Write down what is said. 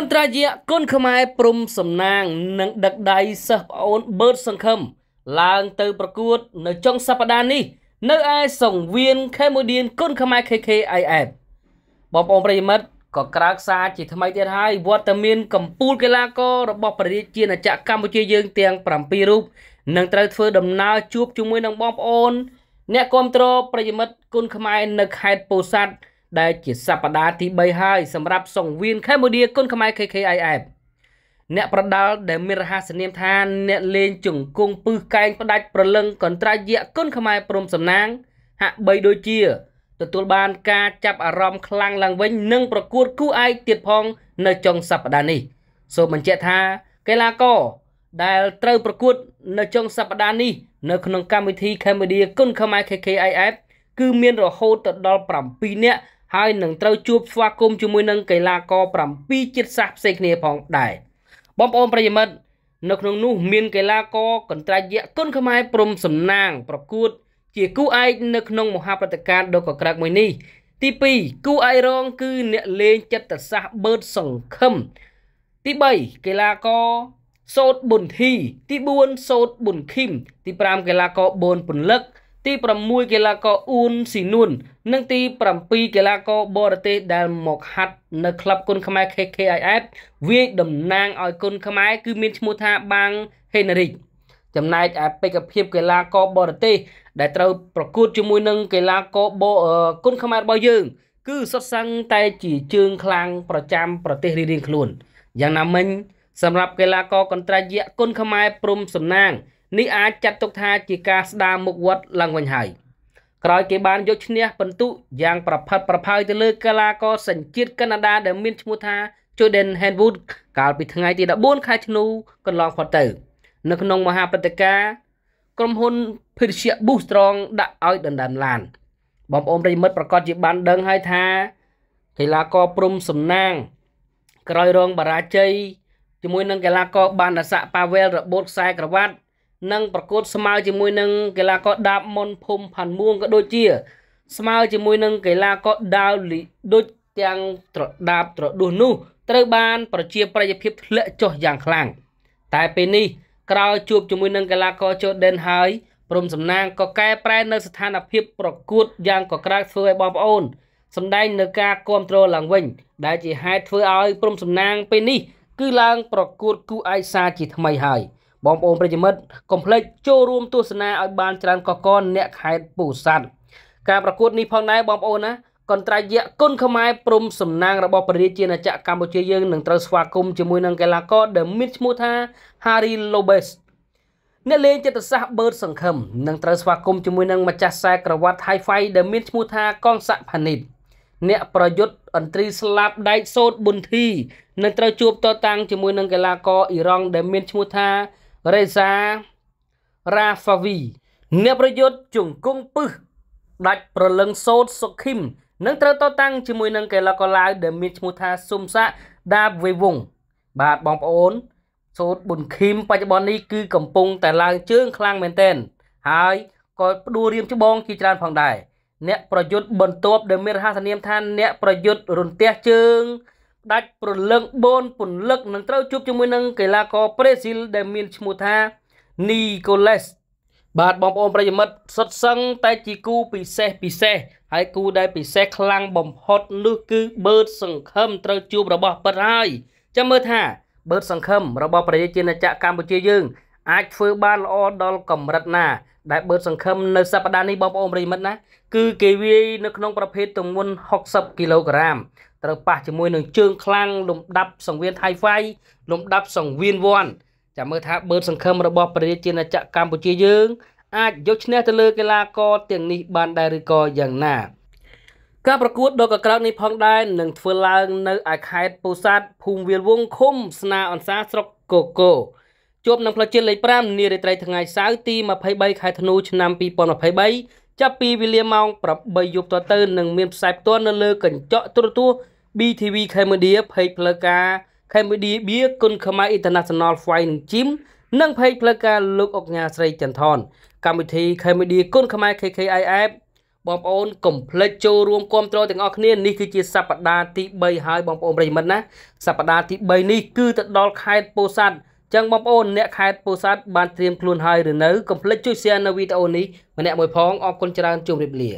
គុនត្រាយៈគុនខ្មែរព្រំសំណាង និង ដឹកដៃសិស្សប្អូនបឺតសង្ឃឹមឡើងទៅ ប្រកួត នៅចុងសប្តាហ៍នេះ នៅឯសង្វៀនខេមូឌៀនគុនខ្មែរ KKIF បងប្អូនប្រិយមិត្តក៏ក្រើកសារជាថ្មីទៀតហើយវត្តមានកម្ពុជាកីឡាកររបស់ប្រទេសជាណាចក្រកម្ពុជាយើងទាំង7រូបនឹងត្រូវធ្វើដំណើរជួបជាមួយនឹងបងប្អូន អ្នកគ្រប់គ្រងប្រិយមិត្តគុនខ្មែរនៅខេត្តពោធិ៍សាត់ដែលជាសប្តាហ៍ទី3ហើយសម្រាប់សង្វៀនខេមបូឌៀគុនខ្មែរ KKIF អ្នកប្រដាល់ដែលមានរហស្សនាមថា អ្នកលេងជង្គង់ពឹសកែងផ្ដាច់ប្រលឹងកន្ត្រាយៈគុនខ្មែរព្រមសំណាងហាក់បីដូចជា ទទួលបានការចាប់អារម្មណ៍ខ្លាំងឡើងវិញ និងប្រកួតគូឯកទៀតផង នៅចុងសប្តាហ៍នេះសូមបញ្ជាក់ថាកីឡាករដែលត្រូវប្រកួត នៅចុងសប្តាហ៍នេះនៅក្នុងកម្មវិធី Cambodia គុនខ្មែរ KKIF គឺមានរហូតដល់7នាក់ហើយនឹងត្រូវជួបស្វាគមន៍ជាមួយនឹងកីឡាករ7ជាតិសាសផ្សេងគ្នាផងដែរបងប្អូនប្រិយមិត្តនៅក្នុងនោះមាន កីឡាករ កន្ត្រាយៈគុនខ្មែរព្រំសំណាងប្រកួត ជាគូឯកនៅក្នុង មហាព្រឹត្តិការណ៍ដ៏កក្រើកមួយនេះទី2គូឯករង គឺអ្នកលេងចិត្តសាស្ត្របឺតសង្ឃឹមទី3កីឡាករសោតប៊ុនធី ទី4សោតប៊ុនឃីមទី5កីឡាករប៊ុនពន្លឹកទី6កីឡាករអ៊ូនស៊ីនួននិងទី7កីឡាករបរទេសដែលមកហាត់នៅក្លឹបគុនខ្មែរ KKIF វាយតំណាងឲ្យគុនខ្មែរគឺមានឈ្មោះថាបាងហេនរិកចំណែកឯបេក្ខភាពកីឡាករបរទេស ដែលត្រូវប្រកួតជាមួយនឹងកីឡាករបគុនខ្មែររបស់យើង គឺសុទ្ធសឹងតែជាជើងខ្លាំងប្រចាំប្រទេសរៀងៗខ្លួនយ៉ាងណាមិញ សម្រាប់កីឡាករកន្ត្រាយយៈគុនខ្មែរព្រំសំណាងនេះអាចចាត់ទុកថាជាការស្ដារមុខវត្តឡើងវិញហើយក្រោយគេបាន យកឈ្នះពិន្ទុយ៉ាង ប្រផិតប្រផៅទៅលើកីឡាករសញ្ជាតិកាណាដាដែលមានឈ្មោះថា Jordan Henwood កាលពីថ្ងៃទី14ខែធ្នូកន្លងផុតទៅ នៅក្នុងមហាព្រឹត្តិការណ៍ក្រុមហ៊ុន Persia Boost Strong ដាក់ឲ្យដណ្ដើមឡានបងប្អូនប្រិមិត្តប្រកាសជាបាន ដឹងហើយថាកីឡាករព្រំសំណាង ក្រោយរង បារាជ័យជាមួយនឹងកីឡាករបានដស័កប៉ាវែលរបូតខ្សែក្រវ៉ាត់និងប្រកួតស្មើជាមួយនឹងកីឡាករដាបមុនភូមិផាន់មួងក៏ដូចជាស្មើជាមួយនឹងកីឡាករដាវលីដូចទាំងត្រដាបត្រដួសនោះត្រូវបាន ប្រជាប្រិយភាពធ្លាក់ចុះយ៉ាងខ្លាំងតែពេលនេះក្រោយជួបជាមួយនឹងកីឡាករចូដិនហើយព្រមសំណាងក៏កែប្រែនៅស្ថានភាព ប្រកួតយ៉ាងកក្រើកធ្វើឲ្យបងប្អូនសម្ដែងនៅការគ្រប់គ្រងឡើងវិញ ដែលជាហេតុធ្វើឲ្យព្រមសំណាងពេលនេះ គឺឡើង ប្រកួតគូឯកសារជាថ្មីហើយ។បងប្អូនប្រិយមិត្តកុំភ្លេចចូលរួមទស្សនាឲ្យបានច្រើនកកកអ្នកខេត្តពោធិ៍សាត់ការប្រកួតនេះផងដែរបងប្អូនណាកន្ត្រាយៈគុណខ្មែរព្រមសំណាងរបស់ព្រះរាជាណាចក្រកម្ពុជាយើងនឹងត្រូវស្វាគមន៍ជាមួយនឹងកីឡាករដែលមានឈ្មោះថា Harry Lopez អ្នកលេងចិត្តសាស្ត្របឺតសង្ឃឹមនឹងត្រូវស្វាគមន៍ជាមួយនឹងម្ចាស់ខ្សែក្រវ៉ាត់ Hi-Fi ដែលមានឈ្មោះថាកងស័កផានីតអ្នកប្រយុទ្ធអន្ត្រីស្លាប់ដែកសោតប៊ុនធី នឹងត្រូវជួបតតាំងជាមួយនឹងកីឡាករអ៊ីរ៉ង់ដែលមានឈ្មោះថារេសារ៉ាហ្វាវីអ្នកប្រយុទ្ធជង្គង់ពឹសដាច់ប្រលឹងសោតសុខីមនឹងត្រូវតតាំងជាមួយនឹងកីឡាករឡាវដែលមានឈ្មោះថាស៊ុំសាដាវវេវង បាទបងប្អូនសោតប៊ុនខីមបច្ចុប្បន្ននេះគឺកំពុងតែឡើង ជើងខ្លាំងមែនទែនហើយក៏ផ្ដួលរៀមច្បងជាច្រើនផងដែរអ្នកប្រយុទ្ធបន្ទាប់ដែលមានរហស្សនាមថាអ្នកប្រយុទ្ធរន្ទះជើងដាច់ប្រលឹង4ពន្លឹកនឹងត្រូវជួបជាមួយនឹងកីឡាករប្រេស៊ីលដែលមានឈ្មោះថា Nicolas បាទបងប្អូនប្រិយមិត្តសុទ្ធសឹងតែជាគូពិសេសពិសេស ហើយគូដែលពិសេសខ្លាំងបំផុតនោះគឺបឺតសង្ឃឹមត្រូវជួបរបស់ប៉ិតហើយចាំមើលថាបឺតសង្ឃឹមរបស់ប្រជាជាតិកម្ពុជាយើងអាចធ្វើបានល្អដល់កម្រិតណាដែលបើសង្ឃឹមនៅសប្តាហ៍នេះបងប្អូនប្រិមិត្តណាគឺគេវាយនៅក្នុងប្រភេទទម្ងន់60គីឡូក្រាមត្រូវប៉ះជាមួយនឹងជើងខ្លាំងលំដាប់ សង្វៀន Hi-Fi លំដាប់ សង្វៀនវ័នចាំមើលថាបើសង្ឃឹមរបស់ប្រជាជាតិកម្ពុជាយើង អាចយកឈ្នះទៅលើកីឡាករទាំងនេះបានដែរឬក៏យ៉ាងណាការប្រកួតដ៏កក្រោកនេះផងដែរនឹងធ្វើឡើងនៅឯខេត្តពោធិ៍សាត់ភូមិវាលវងឃុំស្នាអនសាស្រុកកូកូជួបនឹងផ្លូវជាតិលេខ5នារីត្រីថ្ងៃសៅរ៍ទី23ខែធ្នូឆ្នាំ2023ចាប់ពីវេលាម៉ោង8យប់តទៅនឹងមានផ្សាយផ្ទាល់នៅលើកញ្ចក់ទូរទស្សន៍ BTV Cambodia ផេកផ្លូវការ Cambodia Beer គុណខ្មែរ International Fine និងជីមនិងផេកផ្លូវការលោកអុកញ៉ាស្រីចន្ទថនកម្មវិធី Cambodia គុណខ្មែរ KKIF បងប្អូនកុំភ្លេចចូលរួមគ្រប់គ្រងទាំងអស់គ្នានេះគឺជាសប្តាហ៍ទី3ហើយបងប្អូនប្រិយមិត្តណាសប្តាហ៍ទី3នេះគឺទៅដល់ខេត្តពោធិ៍សាត់ចឹងបងប្អូនអ្នកខេត្តពោធិ៍សាត់បានត្រៀមខ្លួនហើយឬនៅកុំភ្លេចជួយ share នៅវីដេអូនេះម្នាក់មួយផងអរគុណច្រើនជម្រាបលា